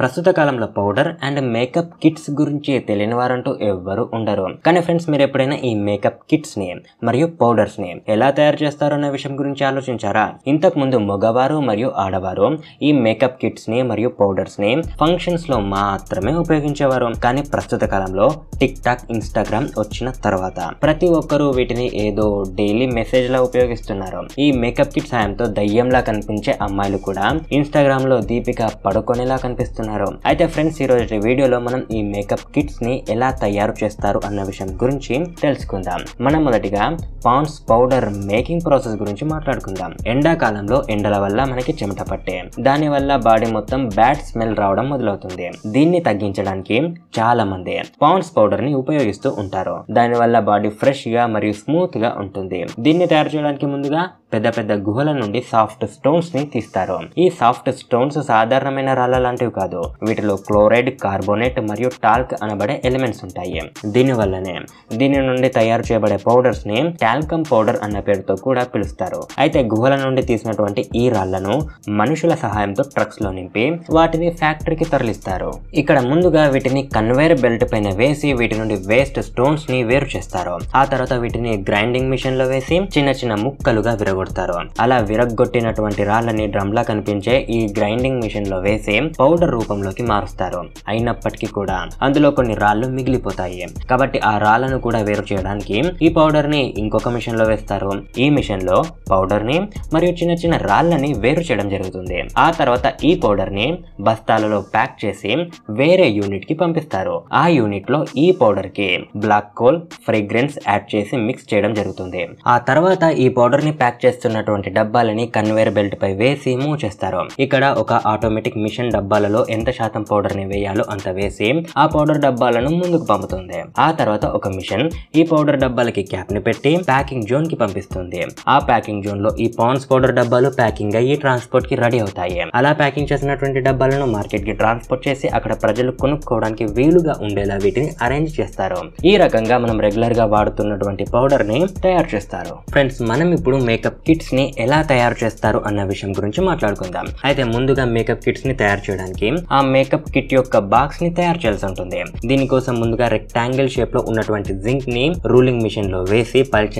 ప్రస్తుత కాలంలో powder and makeup kits గురించి తెలియని వారంటూ ఎవ్వరు ఉండరు కానీ ఫ్రెండ్స్ మీరు ఎప్పుడైనా ఈ మేకప్ కిట్స్ ని మరియు పౌడర్స్ ని ఎలా తయారు చేస్తారు అన్న విషయం గురించి ఆలోచించారా ఇంతకు ముందు మగవారు మరియు ఆడవారు ఈ మేకప్ కిట్స్ ని మరియు పౌడర్స్ ని ఫంక్షన్స్ లో మాత్రమే ఉపయోగించేవారు కానీ ప్రస్తుత కాలంలో టిక్ టాక్ ఇన్స్టాగ్రామ్ వచ్చిన తర్వాత ప్రతి ఒక్కరూ వీటిని ఏదో డైలీ మెసేజ్ లా ఉపయోగిస్తున్నారు ఈ మేకప్ కిట్ సాయంతో దయ్యంలా కనిపించే అమ్మాయిలు కూడా ఇన్స్టాగ్రామ్ లో దీపిక పడుకునేలా కనిపిస్తున్నారు చేస్తున్నారు అయితే ఫ్రెండ్స్ ఈ రోజు వీడియోలో మనం ఈ మేకప్ కిట్స్ ని ఎలా తయారు చేస్తారు అన్న విషయం గురించి తెలుసుకుందాం మనం మొదటిగా పాండ్స్ పౌడర్ మేకింగ్ ప్రాసెస్ గురించి మాట్లాడుకుందాం ఎండాకాలంలో ఎండల వల్ల మనకి చెమట పట్టే దాని వల్ల బాడీ మొత్తం బ్యాడ్ స్మెల్ రావడం మొదలవుతుంది దీన్ని తగ్గించడానికి చాలా మంది పాండ్స్ పౌడర్ ని ఉపయోగిస్తూ ఉంటారు దాని వల్ల బాడీ ఫ్రెష్ గా మరియు స్మూత్ గా ఉంటుంది దీన్ని తయారు చేయడానికి ముందుగా పెద్ద పెద్ద గుహల నుండి సాఫ్ట్ స్టోన్స్ ని తీస్తారు ఈ సాఫ్ట్ స్టోన్స్ సాధారణమైన రాళ్ళ లాంటివి కాదు వీటిలో క్లోరైడ్ కార్బోనేట్ మరియు టాల్క్ అనబడే ఎలిమెంట్స్ ఉంటాయి దీని వల్లనే దీని నుండి తయారు చేయబడే పౌడర్స్ ని టాల్కమ్ పౌడర్ అన్న పేరుతో కూడా పిలుస్తారు అయితే గుహల నుండి తీసినటువంటి ఈ రాళ్లను మనుషుల సహాయంతో ట్రక్స్ లో నింపి వాటిని ఫ్యాక్టరీకి తరలిస్తారు ఇక్కడ ముందుగా వీటిని కన్వేర్ బెల్ట్ పైన వేసి వీటి నుండి వేస్ట్ స్టోన్స్ ని వేరు చేస్తారు ఆ తర్వాత వీటిని గ్రైండింగ్ మిషన్ లో వేసి చిన్న చిన్న ముక్కలుగా విరగ విరగొడతారు అలా విరగొట్టినటువంటి రాళ్ళని డ్రమ్ లా కనిపించే ఈ గ్రైండింగ్ మిషన్ లో వేసి పౌడర్ రూపంలోకి మారుస్తారు అయినప్పటికీ కూడా అందులో కొన్ని రాళ్ళు మిగిలిపోతాయి కాబట్టి ఆ రాళ్ళను కూడా వేరు చేయడానికి ఈ పౌడర్ ని ఇంకొక మిషన్ లో వేస్తారు ఈ మిషన్ లో పౌడర్ ని మరియు చిన్న చిన్న రాళ్ళని వేరు చేయడం జరుగుతుంది ఆ తర్వాత ఈ పౌడర్ ని బస్తాలలో ప్యాక్ చేసి వేరే యూనిట్ కి పంపిస్తారు ఆ యూనిట్ లో ఈ పౌడర్ కి బ్లాక్ కోల్ ఫ్రేగ్రెన్స్ యాడ్ చేసి మిక్స్ చేయడం జరుగుతుంది ఆ తర్వాత ఈ పౌడర్ ని ప్యాక్ చేసి చేస్తున్నటువంటి డబ్బాలని కన్వేర్ బెల్ట్ పై వేసి మూవ్ చేస్తారు ఇక్కడ ఒక ఆటోమేటిక్ మిషన్ డబ్బాలలో ఎంత శాతం పౌడర్ ని వేయాలో అంత వేసి ఆ పౌడర్ డబ్బాలను ముందుకు పంపుతుంది ఆ తర్వాత ఒక మిషన్ ఈ పౌడర్ డబ్బాలకి క్యాప్ ని పెట్టి ప్యాకింగ్ జోన్ కి పంపిస్తుంది ఆ ప్యాకింగ్ జోన్ లో ఈ పాన్స్ పౌడర్ డబ్బాలు ప్యాకింగ్ అయ్యి ట్రాన్స్పోర్ట్ కి రెడీ అవుతాయి అలా ప్యాకింగ్ చేసినటువంటి డబ్బాలను మార్కెట్ కి ట్రాన్స్పోర్ట్ చేసి అక్కడ ప్రజలు కొనుక్కోవడానికి వీలుగా ఉండేలా వీటిని అరేంజ్ చేస్తారు ఈ రకంగా మనం రెగ్యులర్ గా వాడుతున్నటువంటి పౌడర్ ని తయారు చేస్తారు ఫ్రెండ్స్ మనం ఇప్పుడు మేకప్ కిట్స్ ని ఎలా తయారు చేస్తారు అన్న విషయం గురించి మాట్లాడుకుందాం అయితే ముందుగా మేకప్ కిట్స్ ని తయారు చేయడానికి ఆ మేకప్ కిట్ యొక్క బాక్స్ ని తయారు చేయాల్సి ఉంటుంది దీనికోసం ముందుగా రెక్టాంగిల్ షేప్ లో ఉన్నటువంటి జింక్ ని రూలింగ్ మిషన్ లో వేసి పలిచిన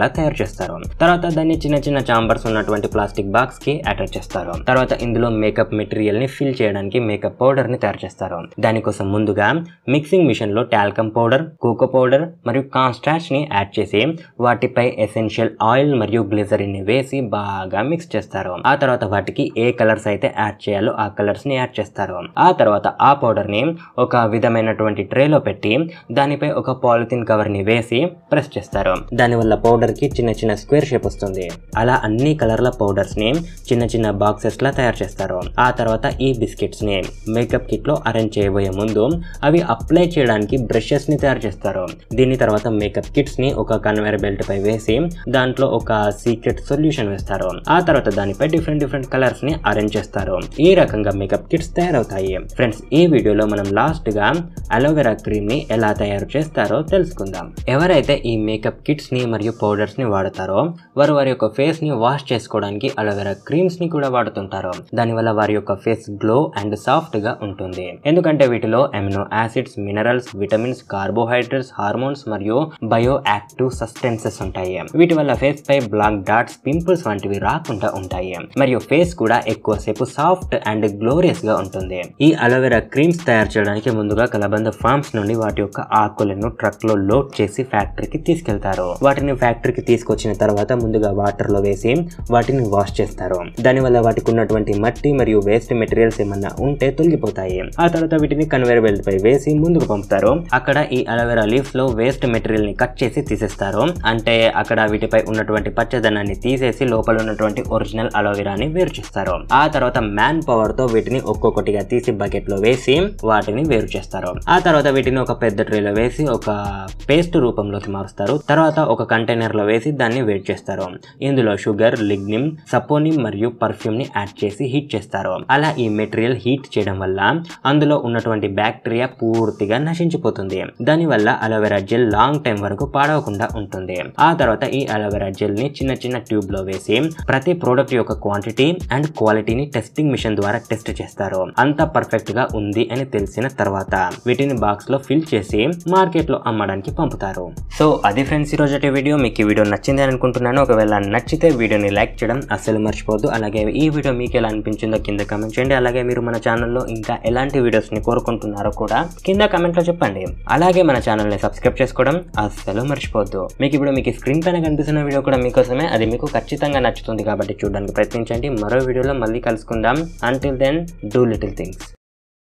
లా తయారు చేస్తారు తర్వాత దాన్ని చిన్న చిన్న చాంబర్స్ ఉన్నటువంటి ప్లాస్టిక్ బాక్స్ కి అటాచ్ చేస్తారు తర్వాత ఇందులో మేకప్ మెటీరియల్ ని ఫిల్ చేయడానికి మేకప్ పౌడర్ ని తయారు చేస్తారు దానికోసం ముందుగా మిక్సింగ్ మిషన్ లో టాల్కమ్ పౌడర్ కోకో పౌడర్ మరియు కాన్స్ట్రాచ్ ని యాడ్ చేసి వాటిపై ఎసెన్షియల్ ఆయిల్ మరియు గ్లిజర్ మరిన్ని వేసి బాగా మిక్స్ చేస్తారు ఆ తర్వాత వాటికి ఏ కలర్స్ అయితే యాడ్ చేయాలో ఆ కలర్స్ ని యాడ్ చేస్తారు ఆ తర్వాత ఆ పౌడర్ ని ఒక విధమైనటువంటి ట్రే లో పెట్టి దానిపై ఒక పాలిథిన్ కవర్ ని వేసి ప్రెస్ చేస్తారు దానివల్ల పౌడర్ కి చిన్న చిన్న స్క్వేర్ షేప్ వస్తుంది అలా అన్ని కలర్ల పౌడర్స్ ని చిన్న చిన్న బాక్సెస్ లా తయారు చేస్తారు ఆ తర్వాత ఈ బిస్కెట్స్ ని మేకప్ కిట్ లో అరేంజ్ చేయబోయే ముందు అవి అప్లై చేయడానికి బ్రషెస్ ని తయారు చేస్తారు దీని తర్వాత మేకప్ కిట్స్ ని ఒక కన్వేర్ బెల్ట్ పై వేసి దాంట్లో ఒక సీక్రెట్ కిట్ సొల్యూషన్ వేస్తారు ఆ తర్వాత దానిపై డిఫరెంట్ డిఫరెంట్ కలర్స్ ని అరేంజ్ చేస్తారు ఈ రకంగా మేకప్ కిట్స్ తయారవుతాయి ఫ్రెండ్స్ ఈ వీడియోలో మనం లాస్ట్ గా అలోవెరా క్రీమ్ ని ఎలా తయారు చేస్తారో తెలుసుకుందాం ఎవరైతే ఈ మేకప్ కిట్స్ ని మరియు పౌడర్స్ ని వాడతారో వారు వారి యొక్క ఫేస్ ని వాష్ చేసుకోవడానికి అలోవెరా క్రీమ్స్ ని కూడా వాడుతుంటారు దానివల్ల వారి యొక్క ఫేస్ గ్లో అండ్ సాఫ్ట్ గా ఉంటుంది ఎందుకంటే వీటిలో amino acids minerals vitamins carbohydrates hormones మరియు బయో యాక్టివ్ సస్టెన్సెస్ ఉంటాయి వీటి వల్ల ఫేస్ పై బ్లాక్ డాట్స్ పింపుల్స్ వంటివి రాకుండా ఉంటాయి మరియు ఫేస్ కూడా ఎక్కువసేపు సాఫ్ట్ అండ్ గ్లోరియస్ గా ఉంటుంది ఈ అలోవెరా క్రీమ్స్ తయారు చేయడానికి ముందుగా కలబంద ఫార్మ్స్ నుండి వాటి యొక్క ఆకులను ట్రక్ లో లోడ్ చేసి ఫ్యాక్టరీకి తీసుకెళ్తారు వాటిని ఫ్యాక్టరీకి తీసుకొచ్చిన తర్వాత ముందుగా వాటర్ లో వేసి వాటిని వాష్ చేస్తారు దానివల్ల వాటికి ఉన్నటువంటి మట్టి మరియు వేస్ట్ మెటీరియల్స్ ఏమన్నా ఉంటే తొలగిపోతాయి ఆ తర్వాత వీటిని కన్వేర్ బెల్ట్ పై వేసి ముందుకు పంపుతారు అక్కడ ఈ అలోవెరా లీఫ్ లో వేస్ట్ మెటీరియల్ ని కట్ చేసి తీసేస్తారు అంటే అక్కడ వీటిపై ఉన్నటువంటి పచ్చదనం మిశ్రమాన్ని తీసేసి లోపల ఉన్నటువంటి ఒరిజినల్ అలోవెరాని వేరు చేస్తారు ఆ తర్వాత మ్యాన్ పవర్ తో వీటిని ఒక్కొక్కటిగా తీసి బకెట్ లో వేసి వాటిని వేరు చేస్తారు ఆ తర్వాత వీటిని ఒక పెద్ద లో వేసి ఒక పేస్ట్ రూపంలోకి మారుస్తారు తర్వాత ఒక కంటైనర్ లో వేసి దాన్ని వేట్ చేస్తారు ఇందులో షుగర్ లిగ్నిమ్ సపోనిమ్ మరియు పర్ఫ్యూమ్ ని యాడ్ చేసి హీట్ చేస్తారు అలా ఈ మెటీరియల్ హీట్ చేయడం వల్ల అందులో ఉన్నటువంటి బ్యాక్టీరియా పూర్తిగా నశించిపోతుంది దానివల్ల అలోవెరా జెల్ లాంగ్ టైం వరకు పాడవకుండా ఉంటుంది ఆ తర్వాత ఈ అలోవెరా జెల్ ని చిన్న చిన్న చిన్న ట్యూబ్లో వేసి ప్రతి ప్రోడక్ట్ యొక్క క్వాంటిటీ అండ్ క్వాలిటీని టెస్టింగ్ మిషన్ ద్వారా టెస్ట్ చేస్తారు అంతా గా ఉంది అని తెలిసిన తర్వాత వీటిని బాక్స్ లో ఫిల్ చేసి మార్కెట్లో అమ్మడానికి పంపుతారు సో అది ఫ్రెండ్స్ రోజు వీడియో మీకు ఈ వీడియో నచ్చింది అని అనుకుంటున్నాను ఒకవేళ నచ్చితే వీడియోని లైక్ చేయడం అస్సలు మర్చిపోద్దు అలాగే ఈ వీడియో మీకు ఎలా అనిపించిందో కింద కమెంట్ చేయండి అలాగే మీరు మన ఛానల్లో ఇంకా ఎలాంటి వీడియోస్ని కోరుకుంటున్నారో కూడా కింద కమెంట్ లో చెప్పండి అలాగే మన ని సబ్స్క్రైబ్ చేసుకోవడం అసలు మర్చిపోద్దు మీకు ఇప్పుడు మీకు స్క్రీన్ పైన కనిపిస్తున్న వీడియో కూడా మీకోసమే అది మీకు ఖచ్చితంగా నచ్చుతుంది కాబట్టి చూడడానికి ప్రయత్నించండి మరో వీడియోలో మళ్ళీ కలుసుకుందాం until then do little things